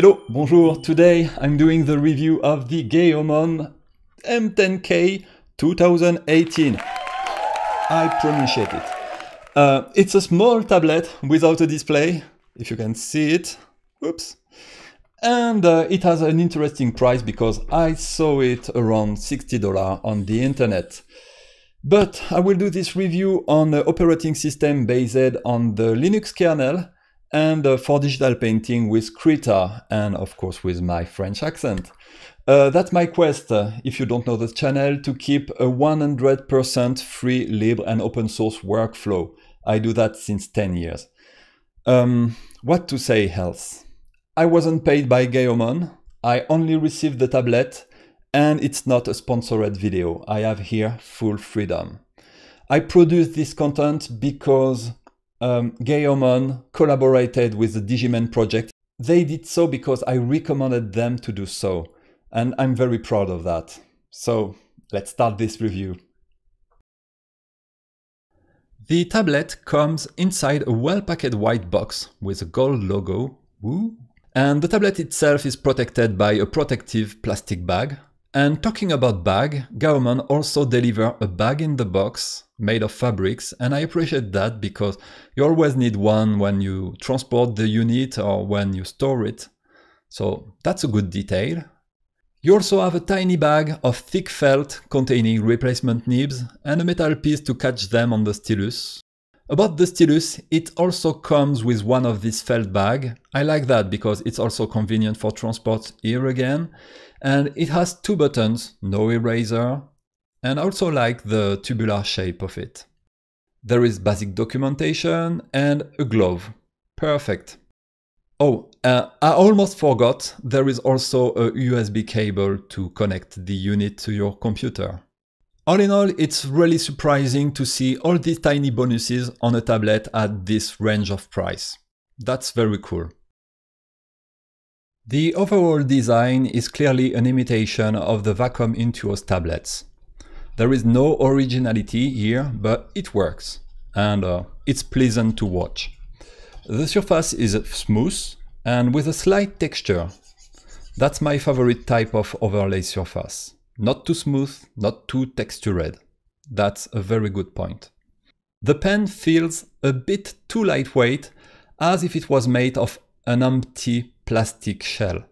Hello, bonjour. Today I'm doing the review of the Geomon M10K 2018. I pronounce it. Uh, it's a small tablet without a display, if you can see it. Oops. And uh, it has an interesting price because I saw it around $60 on the internet. But I will do this review on the operating system based on the Linux kernel and uh, for digital painting with Krita and of course with my French accent. Uh, that's my quest, uh, if you don't know the channel, to keep a 100% free, libre and open source workflow. I do that since 10 years. Um, what to say else? I wasn't paid by Gaomon, I only received the tablet and it's not a sponsored video. I have here full freedom. I produce this content because um, collaborated with the Digimen project. They did so because I recommended them to do so, and I'm very proud of that. So let's start this review. The tablet comes inside a well-packed white box with a gold logo, Woo. and the tablet itself is protected by a protective plastic bag. And talking about bag, Gaomon also deliver a bag in the box made of fabrics and I appreciate that because you always need one when you transport the unit or when you store it. So that's a good detail. You also have a tiny bag of thick felt containing replacement nibs and a metal piece to catch them on the stylus. About the stylus, it also comes with one of these felt bag. I like that because it's also convenient for transport here again. And it has two buttons, no eraser, and also like the tubular shape of it. There is basic documentation and a glove. Perfect. Oh, uh, I almost forgot, there is also a USB cable to connect the unit to your computer. All in all, it's really surprising to see all these tiny bonuses on a tablet at this range of price. That's very cool. The overall design is clearly an imitation of the Vacuum Intuos tablets. There is no originality here, but it works and uh, it's pleasant to watch. The surface is smooth and with a slight texture. That's my favorite type of overlay surface. Not too smooth, not too textured. That's a very good point. The pen feels a bit too lightweight, as if it was made of an empty plastic shell.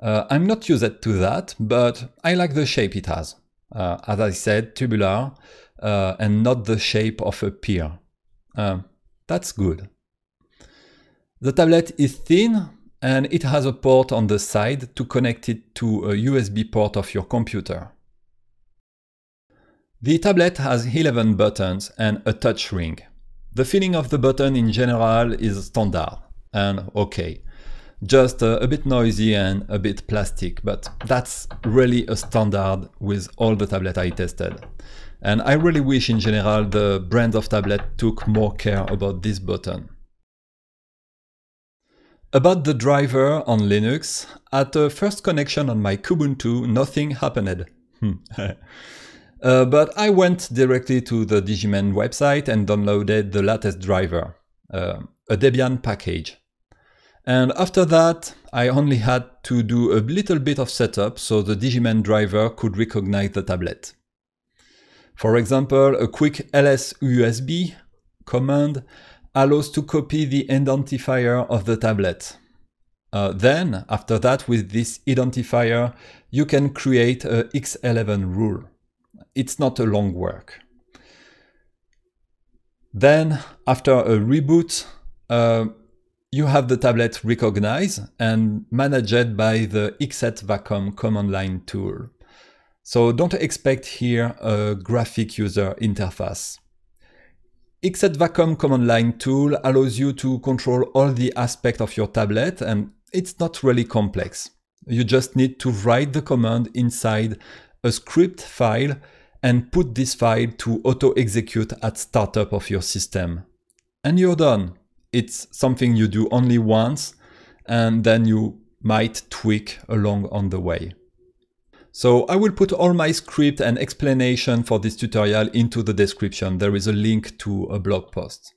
Uh, I'm not used to that, but I like the shape it has uh, as I said, tubular, uh, and not the shape of a pear. Uh, um, that's good. The tablet is thin and it has a port on the side to connect it to a USB port of your computer. The tablet has 11 buttons and a touch ring. The feeling of the button in general is standard and okay just a bit noisy and a bit plastic, but that's really a standard with all the tablets I tested. And I really wish in general the brands of tablet took more care about this button. About the driver on Linux, at the first connection on my Kubuntu nothing happened. Hmm. uh, but I went directly to the Digimon website and downloaded the latest driver, uh, a Debian package. And after that, I only had to do a little bit of setup so the Digimon driver could recognize the tablet. For example, a quick lsusb command allows to copy the identifier of the tablet. Uh, then, after that, with this identifier, you can create a x11 rule. It's not a long work. Then, after a reboot, uh, you have the tablet recognized and managed by the xset vacuum command line tool. So don't expect here a graphic user interface. xset vacuum command line tool allows you to control all the aspects of your tablet and it's not really complex. You just need to write the command inside a script file and put this file to auto-execute at startup of your system. And you're done it's something you do only once and then you might tweak along on the way. So I will put all my script and explanation for this tutorial into the description. There is a link to a blog post.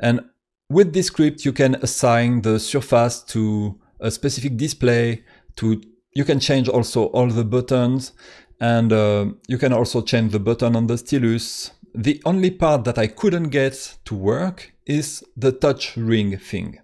And with this script, you can assign the surface to a specific display, to you can change also all the buttons, and uh, you can also change the button on the stylus. The only part that I couldn't get to work is the touch ring thing.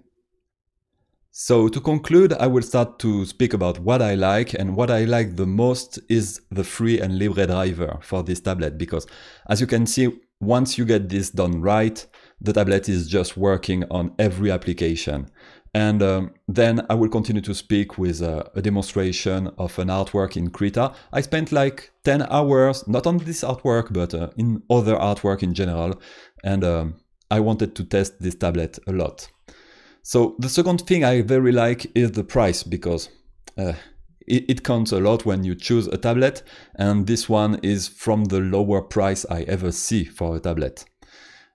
So to conclude, I will start to speak about what I like and what I like the most is the free and Libre driver for this tablet because as you can see, once you get this done right, the tablet is just working on every application. And um, then I will continue to speak with uh, a demonstration of an artwork in Krita. I spent like 10 hours, not on this artwork, but uh, in other artwork in general. And um, I wanted to test this tablet a lot. So the second thing I very like is the price because uh, it, it, counts a lot when you choose a tablet and this one is from the lower price I ever see for a tablet.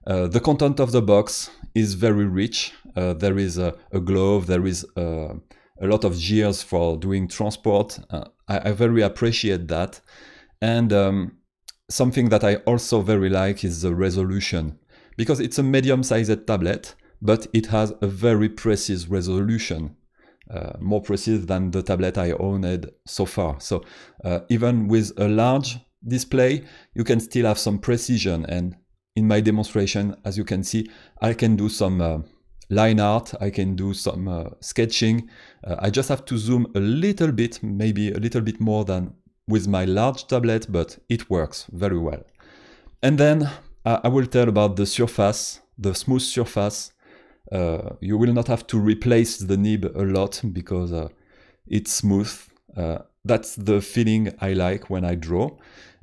Uh, the content of the box is very rich. Uh, there is a, a, glove, there is a, uh, a, lot of gears for doing transport. Uh, I, I, very appreciate that. And um, something that I also very like is the resolution because it's a medium-sized tablet, but it has a very precise resolution, uh, more precise than the tablet I owned so far. So uh, even with a large display, you can still have some precision. And in my demonstration, as you can see, I can do some uh, line art, I can do some uh, sketching. Uh, I just have to zoom a little bit, maybe a little bit more than with my large tablet, but it works very well. And then I, will tell about the surface, the smooth surface. Uh, you will not have to replace the nib a lot because uh, it's smooth. Uh, that's the feeling I like when I draw.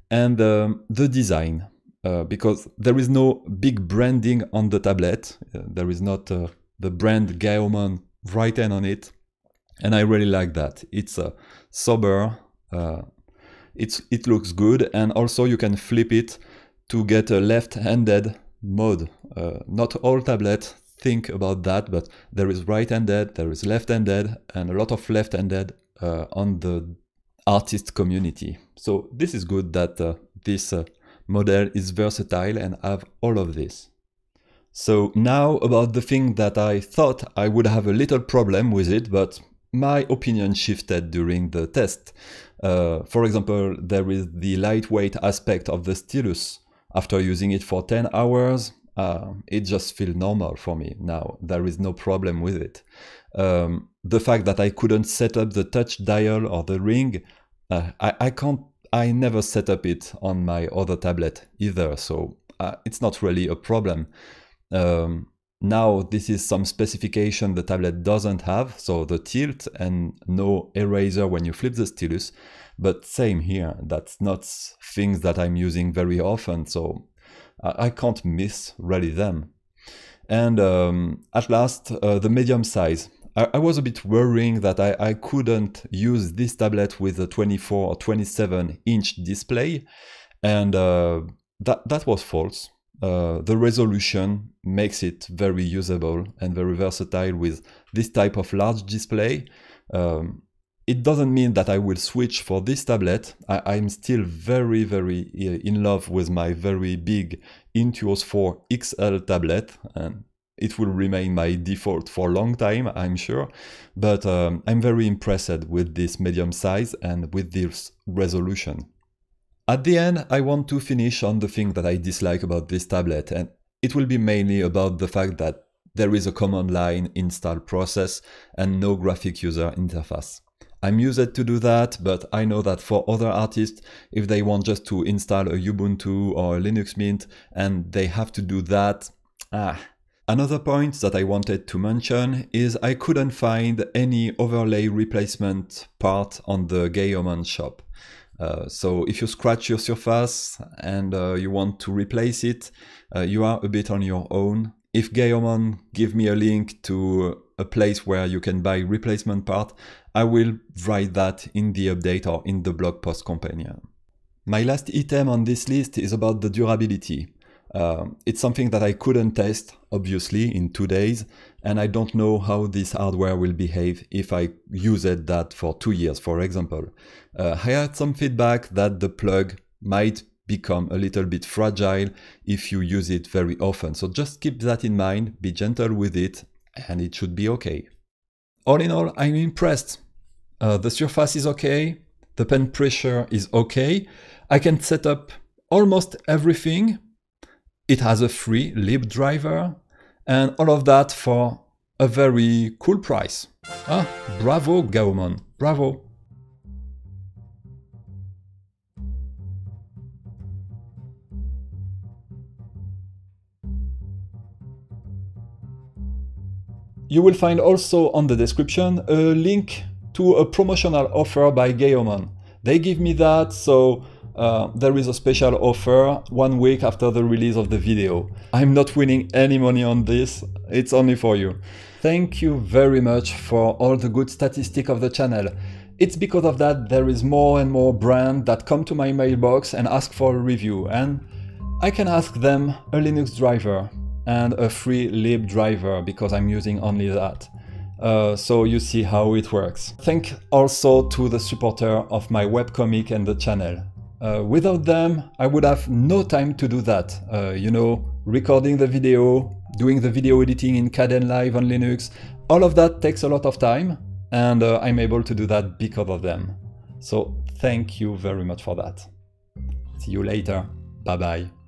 And um, the design. Uh, because there is no big branding on the tablet. Uh, there is not uh, the brand Gaomon written on it, and I really like that. It's a sober. it's it looks good, and also you can flip it to get a left-handed mode. Uh, not all tablets think about that, but there is right-handed, there is left-handed, and a lot of left-handed uh, on the artist community. So this is good that uh, this uh, model is versatile and have all of this. So now about the thing that I thought I would have a little problem with it, but my opinion shifted during the test. Uh, for example, there is the lightweight aspect of the stylus after using it for 10 hours, uh, it just feels normal for me now. There is no problem with it. Um, the fact that I couldn't set up the touch dial or the ring, uh, I, I, can't. I never set up it on my other tablet either, so uh, it's not really a problem. Um, now this is some specification the tablet doesn't have, so the tilt and no eraser when you flip the stylus, but same here, that's not things that I'm using very often, so I, can't miss really them. And um, at last, uh, the medium size. I, I, was a bit worrying that I, I couldn't use this tablet with a 24 or 27 inch display, and uh, that, that was false. Uh, the resolution makes it very usable and very versatile with this type of large display. Um, it doesn't mean that I will switch for this tablet. I, am still very, very uh, in love with my very big Intuos 4 XL tablet and it will remain my default for a long time, I'm sure. But um, I'm very impressed with this medium size and with this resolution. At the end, I want to finish on the thing that I dislike about this tablet, and it will be mainly about the fact that there is a command line install process and no graphic user interface. I'm used to do that, but I know that for other artists, if they want just to install a Ubuntu or a Linux Mint and they have to do that, ah. Another point that I wanted to mention is I couldn't find any overlay replacement part on the Gayoman shop. Uh, so if you scratch your surface and uh, you want to replace it, uh, you are a bit on your own. If Gaomon give me a link to a place where you can buy replacement part, I will write that in the update or in the blog post companion. My last item on this list is about the durability. Um, it's something that I couldn't test, obviously, in two days, and I don't know how this hardware will behave if I use it that for two years, for example. Uh, I had some feedback that the plug might become a little bit fragile if you use it very often. So just keep that in mind, be gentle with it, and it should be okay. All in all, I'm impressed. Uh, the surface is okay, the pen pressure is okay. I can set up almost everything it has a free lib driver, and all of that for a very cool price. Ah, bravo Gaomon, bravo! You will find also on the description a link to a promotional offer by Gaomon. They give me that, so uh, there is a special offer one week after the release of the video. I'm not winning any money on this, it's only for you. Thank you very much for all the good statistic of the channel. It's because of that there is more and more brand that come to my mailbox and ask for a review and I can ask them a Linux driver and a free lib driver because I'm using only that. Uh, so you see how it works. Thank also to the supporter of my webcomic and the channel. Uh, without them, I would have no time to do that. Uh, you know, recording the video, doing the video editing in Caden Live on Linux, all of that takes a lot of time, and uh, I'm able to do that because of them. So thank you very much for that. See you later. Bye-bye.